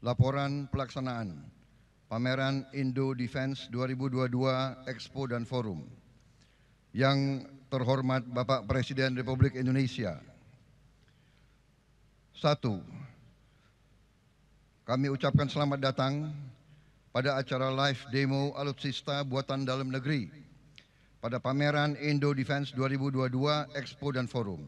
laporan pelaksanaan pameran Indo Defense 2022 Expo dan Forum. Yang terhormat Bapak Presiden Republik Indonesia. Satu, kami ucapkan selamat datang pada acara live demo alutsista buatan dalam negeri pada pameran Indo Defense 2022 Expo dan Forum.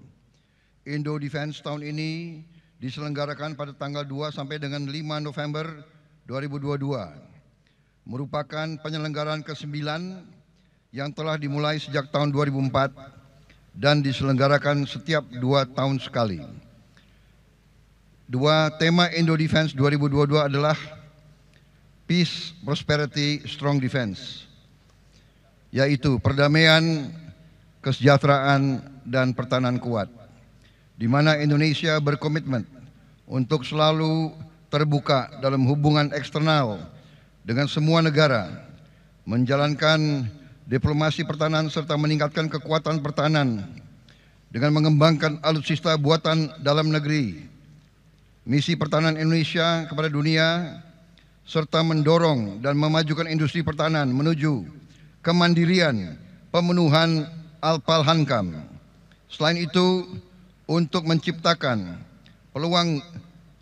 Indo Defense tahun ini diselenggarakan pada tanggal 2 sampai dengan 5 November 2022 merupakan penyelenggaraan ke-9 yang telah dimulai sejak tahun 2004 dan diselenggarakan setiap dua tahun sekali. Dua tema Indo Defense 2022 adalah Peace, Prosperity, Strong Defense, yaitu perdamaian, kesejahteraan, dan pertahanan kuat di mana Indonesia berkomitmen untuk selalu terbuka dalam hubungan eksternal dengan semua negara, menjalankan diplomasi pertahanan serta meningkatkan kekuatan pertahanan dengan mengembangkan alutsista buatan dalam negeri, misi pertahanan Indonesia kepada dunia, serta mendorong dan memajukan industri pertahanan menuju kemandirian pemenuhan Alpalhankam. Selain itu, untuk menciptakan peluang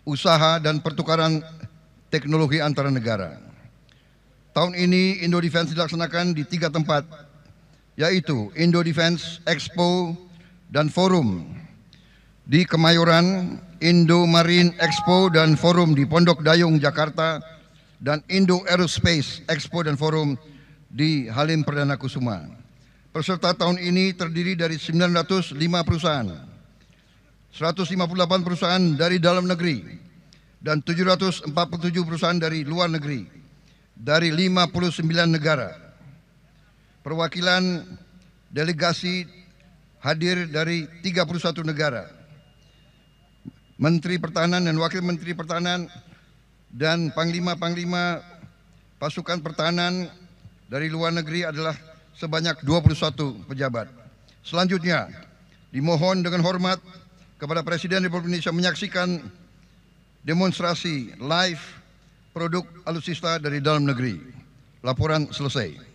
usaha dan pertukaran teknologi antara negara. Tahun ini Indo Defense dilaksanakan di tiga tempat, yaitu Indo Defense Expo dan Forum di Kemayoran, Indo Marine Expo dan Forum di Pondok Dayung, Jakarta, dan Indo Aerospace Expo dan Forum di Halim Perdana Kusuma. Peserta tahun ini terdiri dari 905 perusahaan 158 perusahaan dari dalam negeri dan 747 perusahaan dari luar negeri dari 59 negara. Perwakilan delegasi hadir dari 31 negara. Menteri Pertahanan dan Wakil Menteri Pertahanan dan panglima-panglima pasukan pertahanan dari luar negeri adalah sebanyak 21 pejabat. Selanjutnya, dimohon dengan hormat kepada Presiden Republik Indonesia menyaksikan demonstrasi live produk alutsista dari dalam negeri. Laporan selesai.